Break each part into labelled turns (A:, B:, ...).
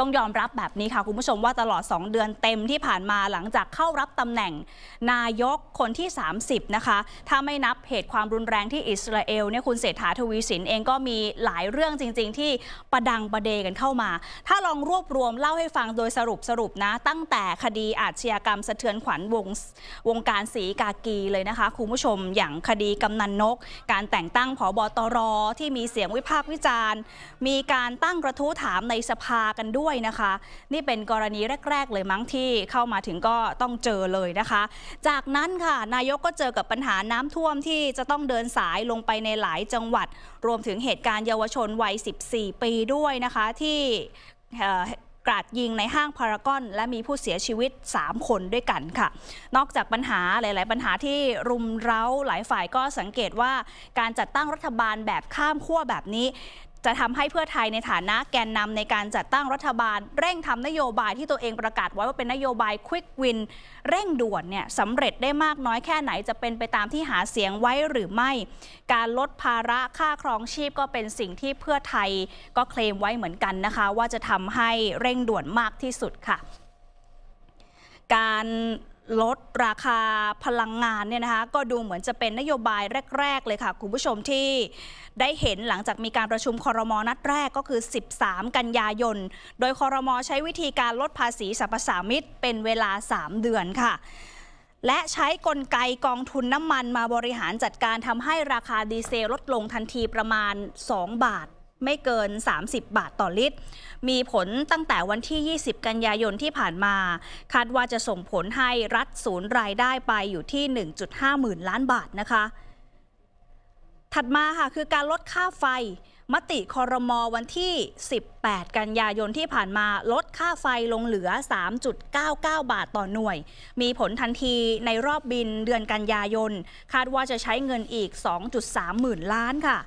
A: ต้องยอมรับแบบนี้ค่ะ คุณผู้ชมว่าตลอด 2 เดือนเต็มที่ผ่านมาหลังจากเข้ารับตำแหน่งนายกคนที่ 30 นะคะ ถ้าไม่นับเหตุความรุนแรงที่อิสราเอลเนี่ยคุณเศรษฐาทวีสินเองก็มีหลายเรื่องจริงๆ ที่ประดังประเดกันเข้ามา ถ้าลองรวบรวมเล่าให้ฟังโดยสรุปสรุปนะ ตั้งแต่คดีอาชญากรรม สะเทือนขวัญวง วงการสีกากีเลยนะคะคุณผู้ชมอย่างคดีกำนันนก การแต่งตั้งผอบอตรที่มีเสียงวิพากษ์วิจารณ์มีการตั้งกระทู้ถามในสภากันด้วยยนะคะนี่เป็นกรณีแรกๆเลยมั้งที่เข้ามาถึงก็ต้องเจอเลยนะคะ จากนั้นค่ะ นายกก็เจอกับปัญหาน้ำท่วมที่จะต้องเดินสายลงไปในหลายจังหวัด รวมถึงเหตุการณ์เยาวชนวัย 14 ปีด้วยนะคะ ที่กราดยิงในห้างพารากอน และมีผู้เสียชีวิต 3 คนด้วยกันค่ะ นอกจากปัญหาหลาย ๆ ปัญหาที่รุมเร้าหลายฝ่ายก็สังเกตว่าการจัดตั้งรัฐบาลแบบข้ามขั้วแบบนี้จะทำให้เพื่อไทยในฐานะแกนนำในการจัดตั้งรัฐบาล เร่งทำนโยบาย ที่ตัวเองประกาศไว้ว่าเป็นนโยบายควิกวินเร่งด่วนเนี่ยสำเร็จได้มากน้อยแค่ไหนจะเป็นไปตามที่หาเสียงไว้หรือไม่ การลดภาระค่าครองชีพก็เป็นสิ่งที่เพื่อไทยก็เคลมไว้เหมือนกันนะคะ ว่าจะทำให้เร่งด่วนมากที่สุดค่ะ การลดราคาพลังงานเนี่ยนะคะก็ดูเหมือนจะเป็นนโยบายแรก ๆ เลยค่ะ คุณผู้ชมที่ได้เห็นหลังจากมีการประชุมคอรมอนัดแรกก็คือ 13 กันยายนโดยคอรมอใช้วิธีการลดภาษีสรรพสามิตเป็นเวลา 3 เดือนค่ะ และใช้กลไกกองทุนน้ำมันมาบริหารจัดการทำให้ราคาดีเซลลดลงทันทีประมาณ 2 บาทไม่เกิน 30 บาทต่อลิตร มีผลตั้งแต่วันที่ 20 กันยายน ที่ผ่านมา คาดว่าจะส่งผลให้รัฐศูนย์รายได้ไปอยู่ที่ 1.5 หมื่นล้านบาทนะคะ ถัดมาค่ะ คือการลดค่าไฟ มติคอรมอวันที่ 18 กันยายน ที่ผ่านมาลดค่าไฟลงเหลือ 3.99 บาทต่อหน่วย มีผลทันทีในรอบบินเดือนกันยายน คาดว่าจะใช้เงินอีก2.3หมื่นล้านค่ะ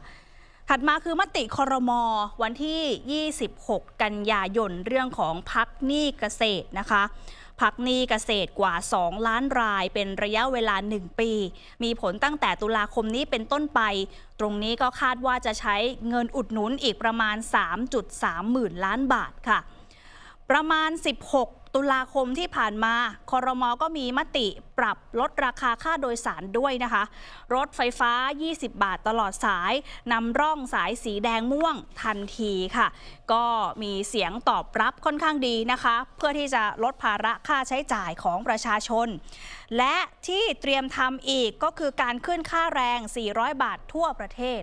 A: ถัดมาคือมติคอรมอวันที่ 26 กันยายนเรื่องของพักหนี้เกษตรนะคะ พักหนี้เกษตรกว่า 2 ล้านรายเป็นระยะเวลา 1 ปี มีผลตั้งแต่ตุลาคมนี้เป็นต้นไป ตรงนี้ก็คาดว่าจะใช้เงินอุดหนุนอีกประมาณ 3.3 หมื่นล้านบาทค่ะ ประมาณ 16ตุลาคมที่ผ่านมาคอรมอก็มีมติปรับลดราคาค่าโดยสารด้วยนะคะ รถไฟฟ้า 20 บาทตลอดสายนำร่องสายสีแดงม่วงทันทีค่ะ ก็มีเสียงตอบรับค่อนข้างดีนะคะ เพื่อที่จะลดภาระค่าใช้จ่ายของประชาชน และที่เตรียมทำอีกก็คือการขึ้นค่าแรง 400 บาททั่วประเทศ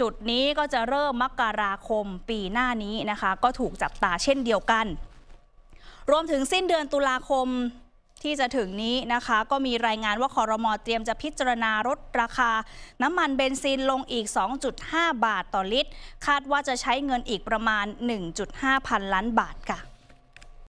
A: จุดนี้ก็จะเริ่มมกราคมปีหน้านี้นะคะก็ถูกจับตาเช่นเดียวกันรวมถึงสิ้นเดือนตุลาคมที่จะถึงนี้นะคะ ก็มีรายงานว่าคอรมอเตรียมจะพิจารณาลดราคาน้ำมันเบนซินลงอีก 2.5 บาทต่อลิตร คาดว่าจะใช้เงินอีกประมาณ 1.5 พันล้านบาทค่ะ